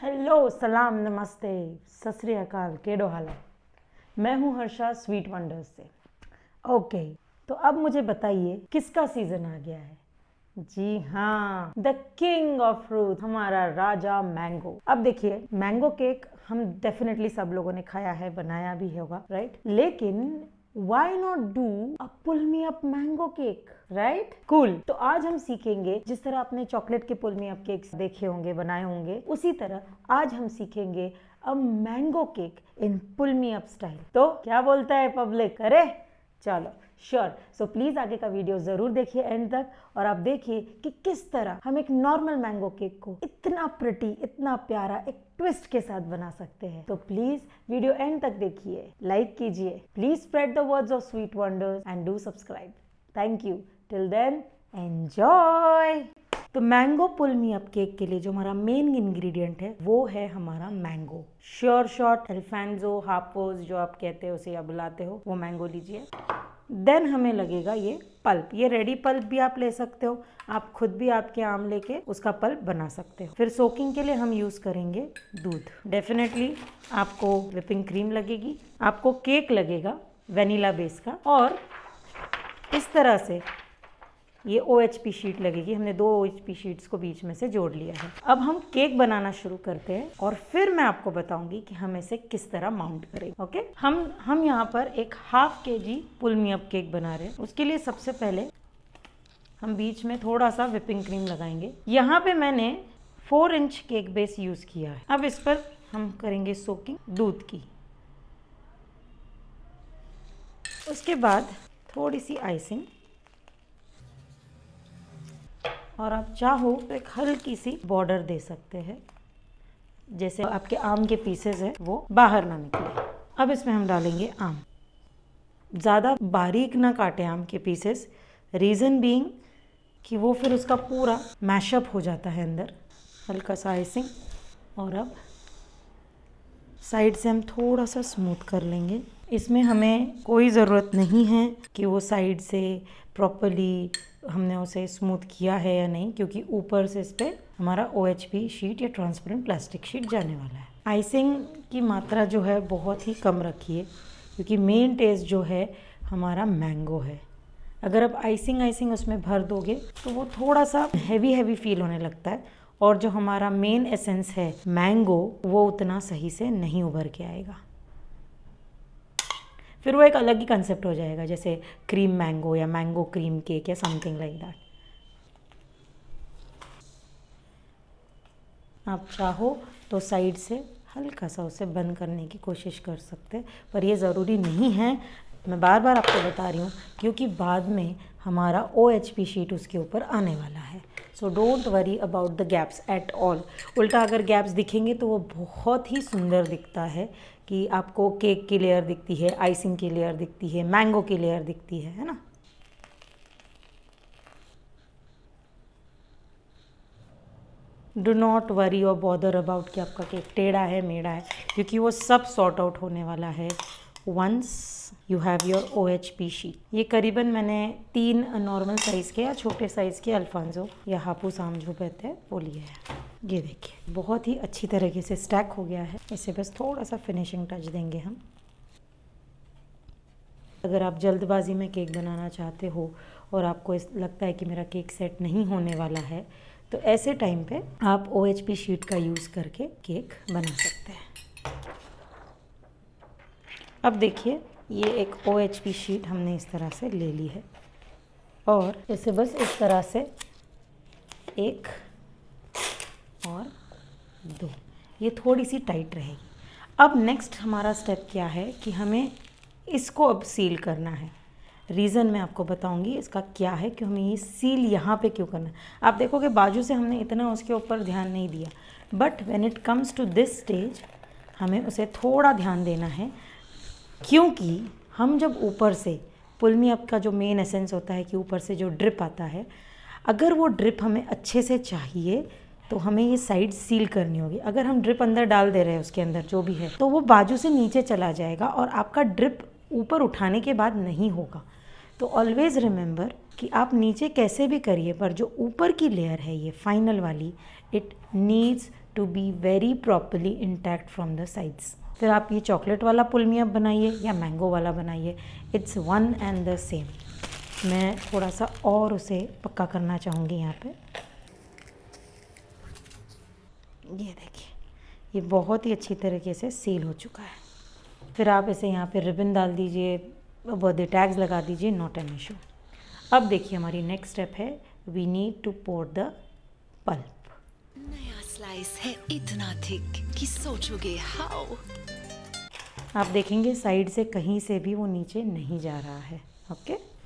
Hello सलाम नमस्ते सत अकाल केड़ो हाल मैं हूँ हर्षा स्वीट वंडर से ओके तो अब मुझे बताइए किसका सीज़न आ गया है जी हाँ द किंग ऑफ फ्रूट हमारा राजा मैंगो अब देखिए मैंगो केक हम डेफिनेटली सब लोगों ने खाया है बनाया भी होगा राइट लेकिन why not do a pull me up mango cake right right? Cool cool. तो आज हम सीखेंगे जिस तरह आपने चॉकलेट के पुल में केक्स देखे होंगे बनाए होंगे उसी तरह आज हम सीखेंगे a mango cake in pull up style तो क्या बोलता है पब्लिक अरे चलो श्योर सो प्लीज़ आगे का वीडियो ज़रूर देखिए एंड तक और आप देखिए कि किस तरह हम एक नॉर्मल मैंगो केक को इतना प्रटी इतना प्यारा एक ट्विस्ट के साथ बना सकते हैं तो प्लीज़ वीडियो एंड तक देखिए लाइक कीजिए please spread the words of sweet wonders and do subscribe thank you till then enjoy तो mango pull me up cake के लिए जो हमारा मेन इंग्रेडिएंट है वो है हमारा मैंगो श्योर शॉर्ट एल्फेंजो हापोज जो आप कहते हो उसे या बुलाते हो वो मैंगो लीजिए देन हमें लगेगा ये पल्प ये रेडी पल्प भी आप ले सकते हो आप खुद भी आपके आम लेके उसका पल्प बना सकते हो फिर सोकिंग के लिए हम यूज़ करेंगे दूध डेफिनेटली आपको विपिंग क्रीम लगेगी आपको केक लगेगा वेनिला बेस का और इस तरह से ये ओ एच पी शीट लगेगी हमने दो ओ एच पी शीट्स को बीच में से जोड़ लिया है अब हम केक बनाना शुरू करते हैं और फिर मैं आपको बताऊंगी कि हम इसे किस तरह माउंट करें ओके हम हम यहाँ पर एक हाफ के जी पुलमियप केक बना रहे हैं उसके लिए सबसे पहले हम बीच में थोड़ा सा विपिंग क्रीम लगाएंगे यहाँ पे मैंने four inch cake base use किया है अब इस पर हम करेंगे सोकिंग दूध की उसके बाद थोड़ी सी आइसिंग और आप चाहो तो एक हल्की सी बॉर्डर दे सकते हैं जैसे आपके आम के पीसेज हैं वो बाहर ना निकले अब इसमें हम डालेंगे आम ज़्यादा बारीक ना काटें आम के पीसेस रीज़न बीइंग कि वो फिर उसका पूरा मैशअप हो जाता है अंदर हल्का सा आइसिंग और अब साइड से हम थोड़ा सा स्मूथ कर लेंगे इसमें हमें कोई ज़रूरत नहीं है कि वो साइड से प्रॉपरली हमने उसे स्मूथ किया है या नहीं क्योंकि ऊपर से इस पर हमारा ओ शीट या ट्रांसपेरेंट प्लास्टिक शीट जाने वाला है आइसिंग की मात्रा जो है बहुत ही कम रखिए क्योंकि मेन टेस्ट जो है हमारा मैंगो है अगर आप आइसिंग आइसिंग उसमें भर दोगे तो वो थोड़ा सा हैवी हैवी फील होने लगता है और जो हमारा मेन एसेंस है मैंगो वो उतना सही से नहीं उभर के आएगा फिर वो एक अलग ही कंसेप्ट हो जाएगा जैसे क्रीम मैंगो या मैंगो क्रीम केक या समथिंग लाइक दैट आप चाहो तो साइड से हल्का सा उसे बंद करने की कोशिश कर सकते पर ये ज़रूरी नहीं है मैं बार बार आपको बता रही हूँ क्योंकि बाद में हमारा ओ एच पी शीट उसके ऊपर आने वाला है so don't worry about the gaps at all उल्टा अगर गैप्स दिखेंगे तो वो बहुत ही सुंदर दिखता है कि आपको केक की लेयर दिखती है आइसिंग की लेयर दिखती है मैंगो की लेयर दिखती है है ना डो नॉट वरी और बॉदर अबाउट कि आपका केक टेढ़ा है मेढ़ा है क्योंकि वो सब सॉर्ट आउट होने वाला है once you have your O H P sheet ये करीबन मैंने तीन नॉर्मल साइज़ के या छोटे साइज़ के अल्फांजो या हापू जो कहते हैं वो लिए हैं ये देखिए बहुत ही अच्छी तरीके से स्टैक हो गया है इसे बस थोड़ा सा फिनिशिंग टच देंगे हम अगर आप जल्दबाजी में केक बनाना चाहते हो और आपको इस लगता है कि मेरा केक सेट नहीं होने वाला है तो ऐसे टाइम पे आप ओ एच पी शीट का यूज़ करके केक बना सकते हैं अब देखिए ये एक ओ एच पी शीट हमने इस तरह से ले ली है और इसे बस इस तरह से एक और दो ये थोड़ी सी टाइट रहेगी अब नेक्स्ट हमारा स्टेप क्या है कि हमें इसको अब सील करना है रीज़न मैं आपको बताऊंगी इसका क्या है कि हमें ये सील यहाँ पे क्यों करना है आप देखोगे बाजू से हमने इतना उसके ऊपर ध्यान नहीं दिया but when it comes to this stage हमें उसे थोड़ा ध्यान देना है क्योंकि हम जब ऊपर से पुलमी अप का जो मेन एसेंस होता है कि ऊपर से जो ड्रिप आता है अगर वो ड्रिप हमें अच्छे से चाहिए तो हमें ये साइड सील करनी होगी अगर हम ड्रिप अंदर डाल दे रहे हैं उसके अंदर जो भी है तो वो बाजू से नीचे चला जाएगा और आपका ड्रिप ऊपर उठाने के बाद नहीं होगा तो ऑलवेज़ रिमेंबर कि आप नीचे कैसे भी करिए पर जो ऊपर की लेयर है ये फाइनल वाली it needs to be very properly intact from the sides फिर आप ये चॉकलेट वाला पुलमिया बनाइए या मैंगो वाला बनाइए it's one and the same मैं थोड़ा सा और उसे पक्का करना चाहूँगी यहाँ पे ये देखिए ये बहुत ही अच्छी तरीके से सील हो चुका है फिर आप इसे यहाँ पे रिबन डाल दीजिए बर्थडे टैग्स लगा दीजिए नॉट एन इशू अब देखिए हमारी नेक्स्ट स्टेप है we need to pour the pulp slice है इतना थिक कि सोचोगे हाउ आप देखेंगे साइड से कहीं से भी वो नीचे नहीं जा रहा है ओके okay?